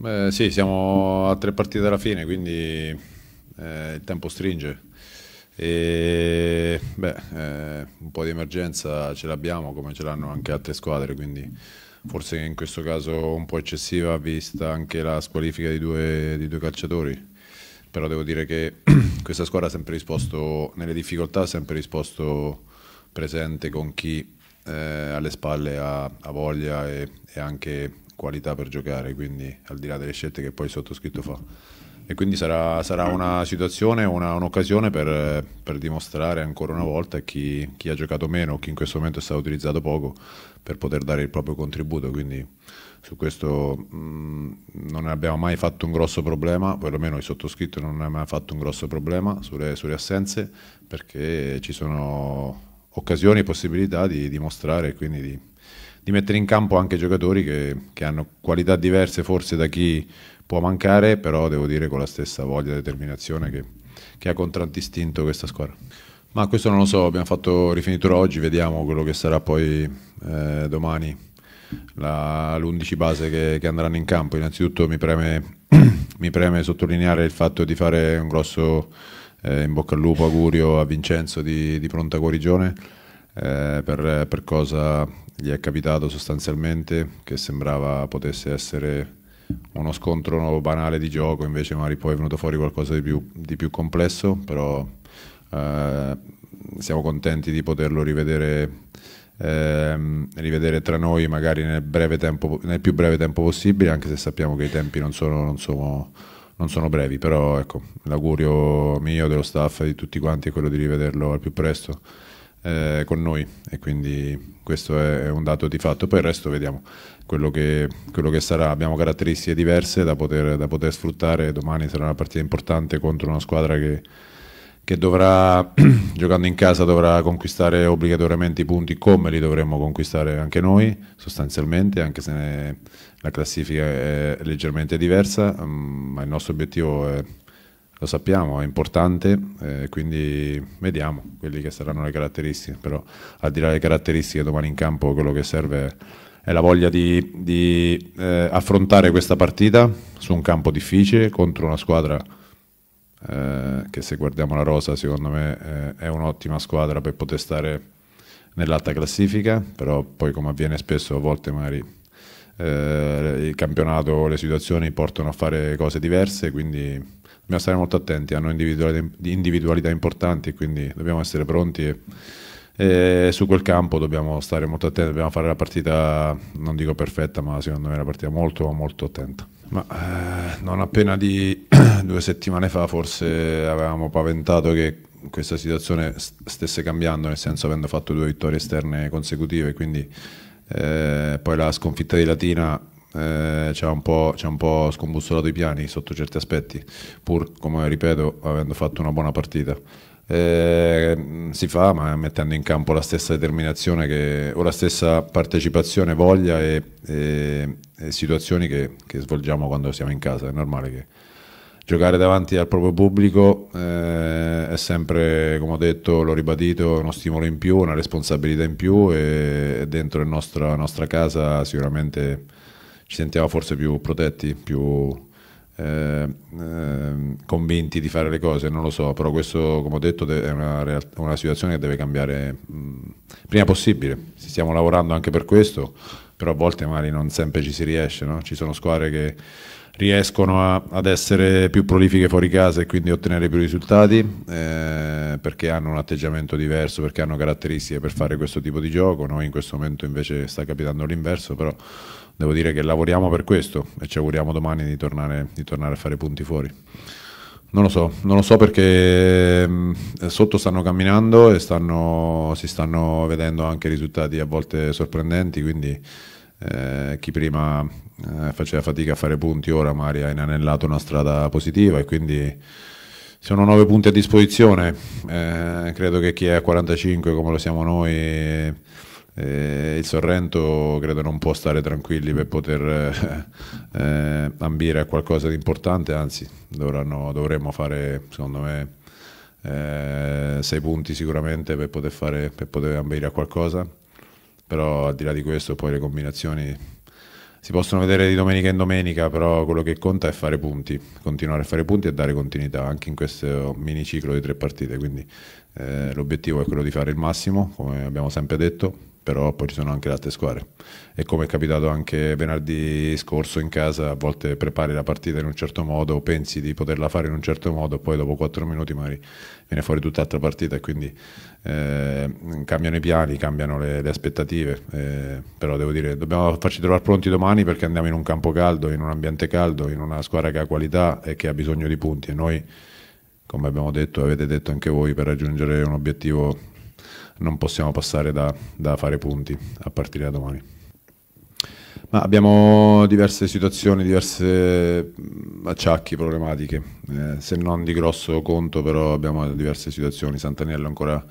Beh, sì, siamo a tre partite dalla fine, quindi eh, il tempo stringe. E, beh, eh, un po' di emergenza ce l'abbiamo come ce l'hanno anche altre squadre, quindi forse in questo caso un po' eccessiva vista anche la squalifica di due, di due calciatori. Però devo dire che questa squadra ha sempre risposto nelle difficoltà, ha sempre risposto presente con chi eh, alle spalle ha, ha voglia e, e, anche qualità per giocare, quindi al di là delle scelte che poi il sottoscritto fa. E quindi sarà, sarà una situazione, una, un'occasione per, per, dimostrare ancora una volta chi, chi ha giocato meno, chi in questo momento è stato utilizzato poco, per poter dare il proprio contributo. Quindi su questo mh, mm, non abbiamo mai fatto un grosso problema, perlomeno il sottoscritto non ha mai fatto un grosso problema sulle, sulle assenze, perché ci sono occasioni e possibilità di dimostrare e quindi di, di, mettere in campo anche giocatori che, che, hanno qualità diverse forse da chi può mancare, però devo dire con la stessa voglia e determinazione che, che ha con questa squadra. Ma questo non lo so, abbiamo fatto rifinitura oggi, vediamo quello che sarà poi eh, domani l'11 base che, che, andranno in campo. Innanzitutto mi preme, mi preme, sottolineare il fatto di fare un grosso eh, in bocca al lupo, augurio a Vincenzo di, di pronta guarigione eh, per, per, cosa gli è capitato sostanzialmente, che sembrava potesse essere uno scontro banale di gioco, invece magari poi è venuto fuori qualcosa di più, di più complesso, però eh, siamo contenti di poterlo rivedere. Ehm, rivedere tra noi magari nel, tempo, nel, più breve tempo possibile, anche se sappiamo che i tempi non sono, non sono non sono brevi, però ecco, l'augurio mio, dello staff, di tutti quanti è quello di rivederlo al più presto eh, con noi e quindi questo è un dato di fatto, poi il resto vediamo quello che, quello che sarà, abbiamo caratteristiche diverse da poter, da poter sfruttare, domani sarà una partita importante contro una squadra che che dovrà, giocando in casa, dovrà conquistare obbligatoriamente i punti come li dovremmo conquistare anche noi, sostanzialmente, anche se la classifica è leggermente diversa, mm, ma il nostro obiettivo è, lo sappiamo, è importante, eh, quindi vediamo quelle che saranno le caratteristiche, però al di là delle caratteristiche domani in campo quello che serve è la voglia di, di eh, affrontare questa partita su un campo difficile contro una squadra eh, che se guardiamo la rosa secondo me eh, è un'ottima squadra per poter stare nell'alta classifica, però poi come avviene spesso a volte magari eh, il campionato, le situazioni portano a fare cose diverse, quindi dobbiamo stare molto attenti, hanno individualità, individualità importanti, quindi dobbiamo essere pronti. E, e su quel campo dobbiamo stare molto attenti, dobbiamo fare la partita, non dico perfetta, ma secondo me è una partita molto molto attenta. Ma eh, non appena di due settimane fa forse avevamo paventato che questa situazione stesse cambiando, nel senso avendo fatto due vittorie esterne consecutive, quindi eh, poi la sconfitta di Latina eh, ci, ha un ci ha un po' scombussolato i piani sotto certi aspetti, pur come ripeto avendo fatto una buona partita eh, si fa ma mettendo in campo la stessa determinazione che, o la stessa partecipazione, voglia e, e, e situazioni che, che, svolgiamo quando siamo in casa, è normale che giocare davanti al proprio pubblico eh, è sempre, come ho detto, l'ho ribadito, uno stimolo in più, una responsabilità in più e, dentro la nostra, nostra casa sicuramente ci sentiamo forse più protetti, più eh, convinti di fare le cose, non lo so, però questo come ho detto è una, una situazione che deve cambiare mh, mm, prima possibile, Ci stiamo lavorando anche per questo però a volte magari non sempre ci si riesce, no? ci sono squadre che riescono a, ad essere più prolifiche fuori casa e quindi ottenere più risultati eh, perché hanno un atteggiamento diverso, perché hanno caratteristiche per fare questo tipo di gioco, noi in questo momento invece sta capitando l'inverso, però devo dire che lavoriamo per questo e ci auguriamo domani di tornare, di tornare a fare punti fuori. Non lo so, non lo so perché mm, sotto stanno camminando e stanno, si stanno vedendo anche risultati a volte sorprendenti, quindi eh, chi prima eh, faceva fatica a fare punti ora magari ha inanellato una strada positiva e quindi sono 9 punti a disposizione, eh, credo che chi è a 45 come lo siamo noi eh, il Sorrento credo non può stare tranquilli per poter eh, eh, ambire a qualcosa di importante, anzi dovranno, dovremmo fare secondo me eh, sei punti sicuramente per poter, fare, per poter ambire a qualcosa, però al di là di questo poi le combinazioni si possono vedere di domenica in domenica, però quello che conta è fare punti, continuare a fare punti e dare continuità anche in questo mini ciclo di tre partite, quindi eh, l'obiettivo è quello di fare il massimo, come abbiamo sempre detto, però poi ci sono anche le altre squadre e come è capitato anche venerdì scorso in casa a volte prepari la partita in un certo modo pensi di poterla fare in un certo modo poi dopo quattro minuti magari viene fuori tutt'altra partita e quindi eh, cambiano i piani, cambiano le, le aspettative eh, però devo dire dobbiamo farci trovare pronti domani perché andiamo in un campo caldo, in un ambiente caldo, in una squadra che ha qualità e che ha bisogno di punti e noi come abbiamo detto, avete detto anche voi, per raggiungere un obiettivo non possiamo passare da, da fare punti a partire da domani. Ma abbiamo diverse situazioni, diverse mm, acciacchi, problematiche, eh, se non di grosso conto però abbiamo diverse situazioni, Santaniello ancora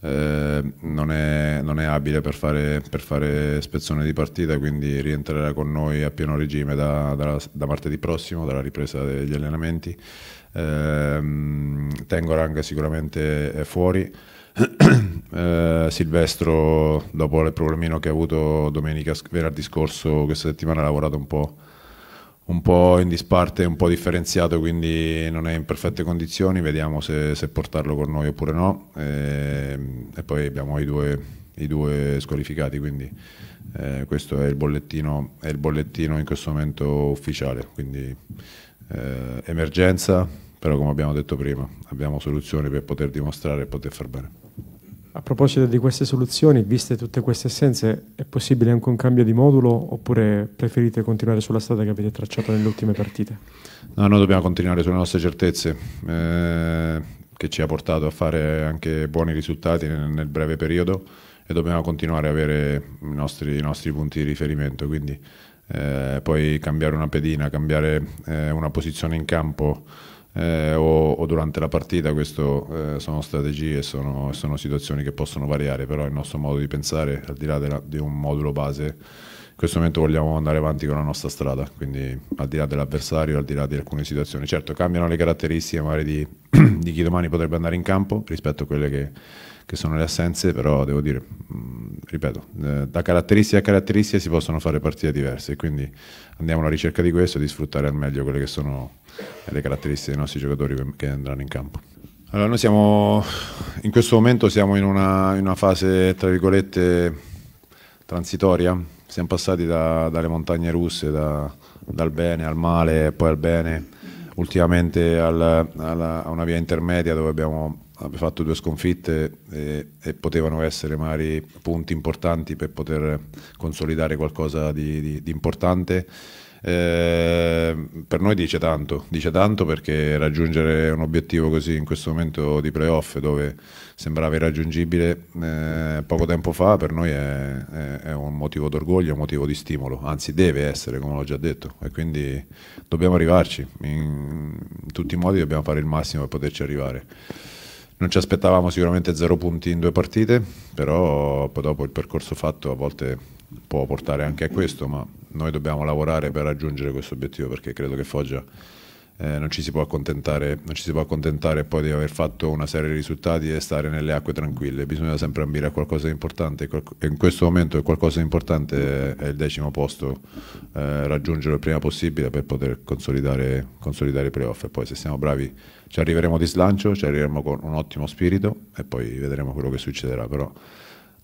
eh, non, è, non, è, abile per fare, per fare, spezzone di partita, quindi rientrerà con noi a pieno regime da, da, da martedì prossimo, dalla ripresa degli allenamenti. Eh, Tengo Ranga sicuramente fuori. Eh, Silvestro, dopo il problemino che ha avuto domenica, venerdì scorso, questa settimana ha lavorato un po', un po' in disparte, un po' differenziato, quindi non è in perfette condizioni, vediamo se, se portarlo con noi oppure no. E, ehm, e poi abbiamo i due, i due squalificati, quindi eh, questo è il, è il, bollettino, in questo momento ufficiale. Quindi eh, emergenza, però come abbiamo detto prima, abbiamo soluzioni per poter dimostrare e poter far bene. A proposito di queste soluzioni, viste tutte queste essenze, è possibile anche un cambio di modulo oppure preferite continuare sulla strada che avete tracciato nelle ultime partite? No, noi dobbiamo continuare sulle nostre certezze, eh, che ci ha portato a fare anche buoni risultati nel, nel breve periodo e dobbiamo continuare a avere i nostri, i nostri punti di riferimento, quindi eh, poi cambiare una pedina, cambiare eh, una posizione in campo eh, o, o, durante la partita, queste eh, sono strategie, sono, sono, situazioni che possono variare, però il nostro modo di pensare, al di là della, di un modulo base, in questo momento vogliamo andare avanti con la nostra strada, quindi al di là dell'avversario, al di là di alcune situazioni. Certo, cambiano le caratteristiche magari di, di chi domani potrebbe andare in campo rispetto a quelle che che sono le assenze, però devo dire, mh, ripeto, eh, da caratteristica a caratteristica si possono fare partite diverse, quindi andiamo alla ricerca di questo e di sfruttare al meglio quelle che sono le caratteristiche dei nostri giocatori che andranno in campo. Allora, noi siamo in questo momento siamo in una, in una fase, tra virgolette, transitoria. Siamo passati da, dalle montagne russe, da, dal bene al male, poi al bene, ultimamente al, alla, a una via intermedia dove abbiamo abbia fatto due sconfitte e, e, potevano essere magari punti importanti per poter consolidare qualcosa di, di, di importante. Eh, per noi dice tanto, dice tanto perché raggiungere un obiettivo così in questo momento di playoff dove sembrava irraggiungibile eh, poco tempo fa per noi è, è, è un motivo d'orgoglio, un motivo di stimolo, anzi deve essere come ho già detto e quindi dobbiamo arrivarci, in, in tutti i modi dobbiamo fare il massimo per poterci arrivare. Non ci aspettavamo sicuramente zero punti in due partite, però poi dopo il percorso fatto a volte può portare anche a questo, ma noi dobbiamo lavorare per raggiungere questo obiettivo perché credo che Foggia eh, non, ci si può accontentare, non ci si può accontentare poi di aver fatto una serie di risultati e stare nelle acque tranquille, bisogna sempre ambire a qualcosa di importante e in questo momento qualcosa di importante è il decimo posto, eh, raggiungere il prima possibile per poter consolidare, consolidare i playoff e poi se siamo bravi ci arriveremo di slancio, ci arriveremo con un ottimo spirito e poi vedremo quello che succederà. Però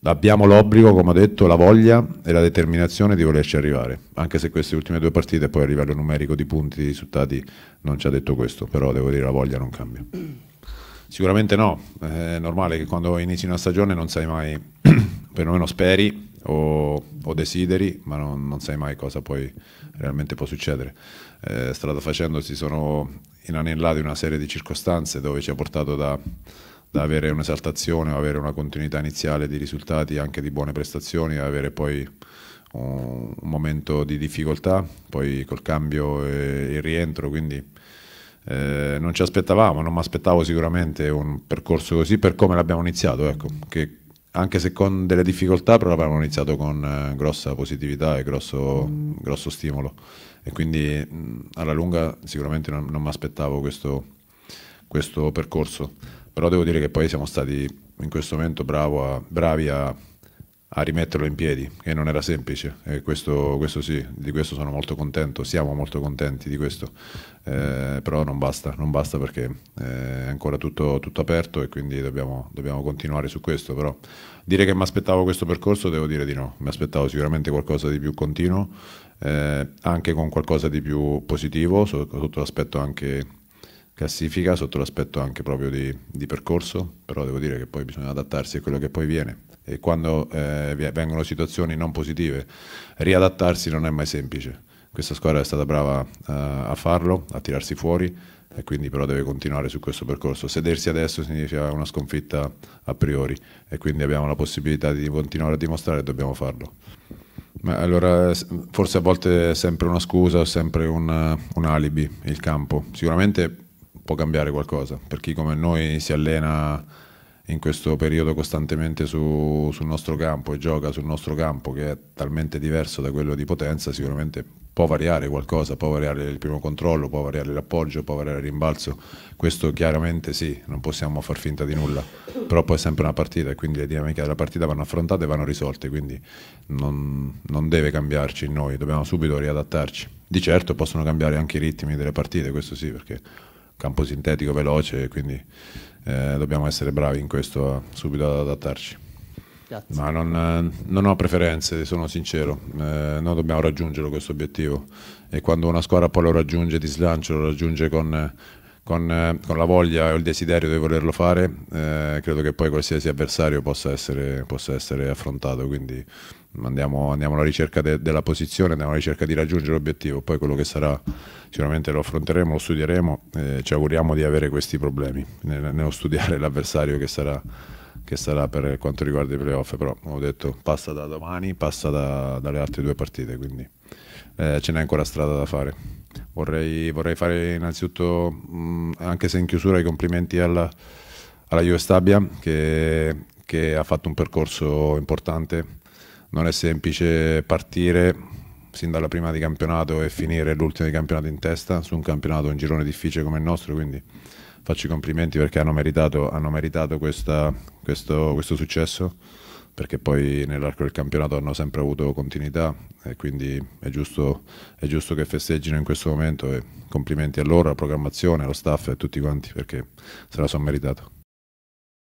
abbiamo l'obbligo, come ho detto, la voglia e la determinazione di volerci arrivare, anche se queste ultime due partite poi a livello numerico di punti, di risultati non ci ha detto questo, però devo dire la voglia non cambia. Sicuramente no, è normale che quando inizi una stagione non sai mai, perlomeno speri o, o desideri, ma non, non, sai mai cosa poi realmente può succedere. Eh, strada facendo si sono inanellati una serie di circostanze dove ci ha portato da da avere un'esaltazione o avere una continuità iniziale di risultati, anche di buone prestazioni, a avere poi un, momento di difficoltà, poi col cambio e il rientro, quindi eh, non ci aspettavamo, non mi aspettavo sicuramente un percorso così per come l'abbiamo iniziato, ecco, che anche se con delle difficoltà, però l'abbiamo iniziato con eh, grossa positività e grosso, grosso stimolo e quindi mh, alla lunga sicuramente non, non mi aspettavo questo, questo percorso però devo dire che poi siamo stati in questo momento a, bravi a, a, rimetterlo in piedi, che non era semplice, e questo, questo, sì, di questo sono molto contento, siamo molto contenti di questo, eh, però non basta, non basta perché eh, è ancora tutto, tutto aperto e quindi dobbiamo, dobbiamo, continuare su questo, però dire che mi aspettavo questo percorso devo dire di no, mi aspettavo sicuramente qualcosa di più continuo, eh, anche con qualcosa di più positivo sotto l'aspetto anche classifica sotto l'aspetto anche proprio di, di, percorso, però devo dire che poi bisogna adattarsi a quello che poi viene e quando eh, vengono situazioni non positive riadattarsi non è mai semplice. Questa squadra è stata brava eh, a farlo, a tirarsi fuori e quindi però deve continuare su questo percorso. Sedersi adesso significa una sconfitta a priori e quindi abbiamo la possibilità di continuare a dimostrare e dobbiamo farlo. Ma allora, forse a volte è sempre una scusa, o sempre un, un alibi il campo. Sicuramente può cambiare qualcosa per chi come noi si allena in questo periodo costantemente su, sul nostro campo e gioca sul nostro campo che è talmente diverso da quello di potenza sicuramente può variare qualcosa può variare il primo controllo può variare l'appoggio può variare il rimbalzo questo chiaramente sì non possiamo far finta di nulla però poi è sempre una partita e quindi le dinamiche della partita vanno affrontate e vanno risolte quindi non, non deve cambiarci in noi dobbiamo subito riadattarci di certo possono cambiare anche i ritmi delle partite questo sì perché campo sintetico veloce, quindi eh, dobbiamo essere bravi in questo subito ad adattarci. Grazie. Ma non, eh, non, ho preferenze, sono sincero, eh, noi dobbiamo raggiungerlo questo obiettivo e quando una squadra poi lo raggiunge di slancio, lo raggiunge con, con, eh, con la voglia o il desiderio di volerlo fare, eh, credo che poi qualsiasi avversario possa essere, possa essere affrontato, quindi andiamo, andiamo alla ricerca de, della posizione, andiamo alla ricerca di raggiungere l'obiettivo, poi quello che sarà sicuramente lo affronteremo, lo studieremo, eh, ci auguriamo di avere questi problemi nello studiare l'avversario che sarà, che sarà per quanto riguarda i playoff, però ho detto passa da domani, passa da, dalle altre due partite, quindi eh, ce n'è ancora strada da fare. Vorrei, vorrei fare innanzitutto, mh, anche se in chiusura, i complimenti alla, alla Juve Stabia che, che ha fatto un percorso importante non è semplice partire sin dalla prima di campionato e finire l'ultima di campionato in testa su un campionato, un girone difficile come il nostro, quindi faccio i complimenti perché hanno meritato, hanno meritato questa, questo, questo, successo, perché poi nell'arco del campionato hanno sempre avuto continuità e quindi è giusto, è giusto che festeggino in questo momento e complimenti a loro, alla programmazione, allo staff e a tutti quanti perché se la sono meritato.